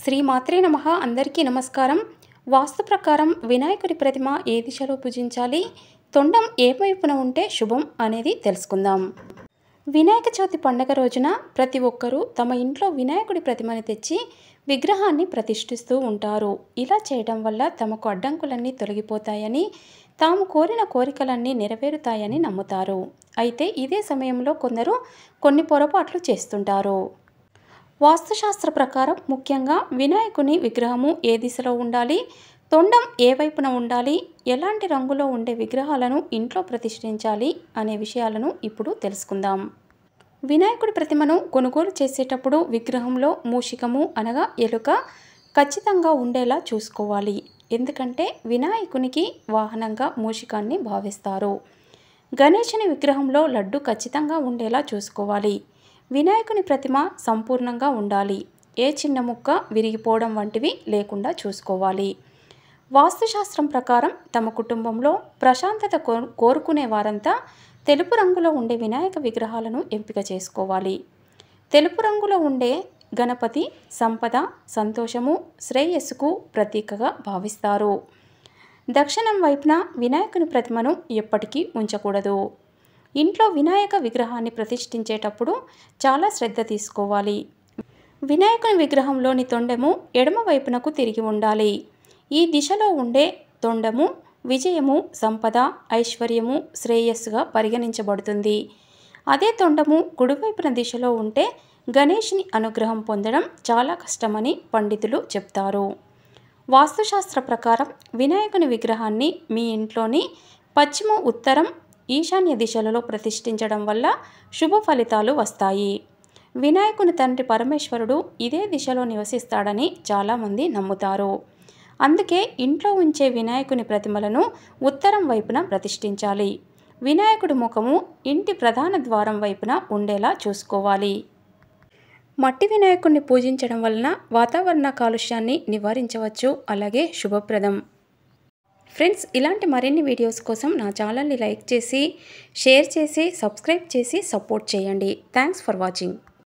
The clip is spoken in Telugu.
శ్రీ మాత్రే నమ అందరికీ నమస్కారం వాస్తు ప్రకారం వినాయకుడి ప్రతిమ ఏ దిశలో పూజించాలి తొండం ఏ వైపున ఉంటే శుభం అనేది తెలుసుకుందాం వినాయక చవితి పండగ రోజున ప్రతి ఒక్కరూ తమ ఇంట్లో వినాయకుడి ప్రతిమని తెచ్చి విగ్రహాన్ని ప్రతిష్ఠిస్తూ ఉంటారు ఇలా చేయడం వల్ల తమకు అడ్డంకులన్నీ తొలగిపోతాయని తాము కోరిన కోరికలన్నీ నెరవేరుతాయని నమ్ముతారు అయితే ఇదే సమయంలో కొందరు కొన్ని పొరపాట్లు చేస్తుంటారు వాస్తుశాస్త్ర ప్రకారం ముఖ్యంగా వినాయకుని విగ్రహము ఏ దిశలో ఉండాలి తొండం ఏ వైపున ఉండాలి ఎలాంటి రంగులో ఉండే విగ్రహాలను ఇంట్లో ప్రతిష్ఠించాలి అనే విషయాలను ఇప్పుడు తెలుసుకుందాం వినాయకుడి ప్రతిమను కొనుగోలు చేసేటప్పుడు విగ్రహంలో మూషికము అనగా ఎలుక ఖచ్చితంగా ఉండేలా చూసుకోవాలి ఎందుకంటే వినాయకునికి వాహనంగా మూషికాన్ని భావిస్తారు గణేశుని విగ్రహంలో లడ్డు ఖచ్చితంగా ఉండేలా చూసుకోవాలి వినాయకుని ప్రతిమ సంపూర్ణంగా ఉండాలి ఏ చిన్న ముక్క విరిగిపోవడం వంటివి లేకుండా చూసుకోవాలి వాస్తుశాస్త్రం ప్రకారం తమ కుటుంబంలో ప్రశాంతత కోరుకునే వారంతా తెలుపు రంగులో ఉండే వినాయక విగ్రహాలను ఎంపిక చేసుకోవాలి తెలుపు రంగులో ఉండే గణపతి సంపద సంతోషము శ్రేయస్సుకు ప్రతీకగా భావిస్తారు దక్షిణం వైపున వినాయకుని ప్రతిమను ఎప్పటికీ ఉంచకూడదు ఇంట్లో వినాయక విగ్రహాన్ని ప్రతిష్ఠించేటప్పుడు చాలా శ్రద్ధ తీసుకోవాలి వినాయకుని విగ్రహంలోని తొండము ఎడమ వైపునకు తిరిగి ఉండాలి ఈ దిశలో ఉండే తొండము విజయము సంపద ఐశ్వర్యము శ్రేయస్సుగా పరిగణించబడుతుంది అదే తొండము కుడివైపున దిశలో ఉంటే గణేష్ని అనుగ్రహం పొందడం చాలా కష్టమని పండితులు చెప్తారు వాస్తుశాస్త్ర ప్రకారం వినాయకుని విగ్రహాన్ని మీ ఇంట్లోని పశ్చిమ ఉత్తరం ఈశాన్య దిశలలో ప్రతిష్ఠించడం వల్ల శుభ ఫలితాలు వస్తాయి వినాయకుని తండ్రి పరమేశ్వరుడు ఇదే దిశలో నివసిస్తాడని చాలామంది నమ్ముతారు అందుకే ఇంట్లో ఉంచే వినాయకుని ప్రతిమలను ఉత్తరం వైపున ప్రతిష్ఠించాలి వినాయకుడి ముఖము ఇంటి ప్రధాన ద్వారం వైపున ఉండేలా చూసుకోవాలి మట్టి వినాయకుడిని పూజించడం వలన వాతావరణ కాలుష్యాన్ని నివారించవచ్చు అలాగే శుభప్రదం ఫ్రెండ్స్ ఇలాంటి మరిన్ని వీడియోస్ కోసం నా ఛానల్ని లైక్ చేసి షేర్ చేసి సబ్స్క్రైబ్ చేసి సపోర్ట్ చేయండి థ్యాంక్స్ ఫర్ వాచింగ్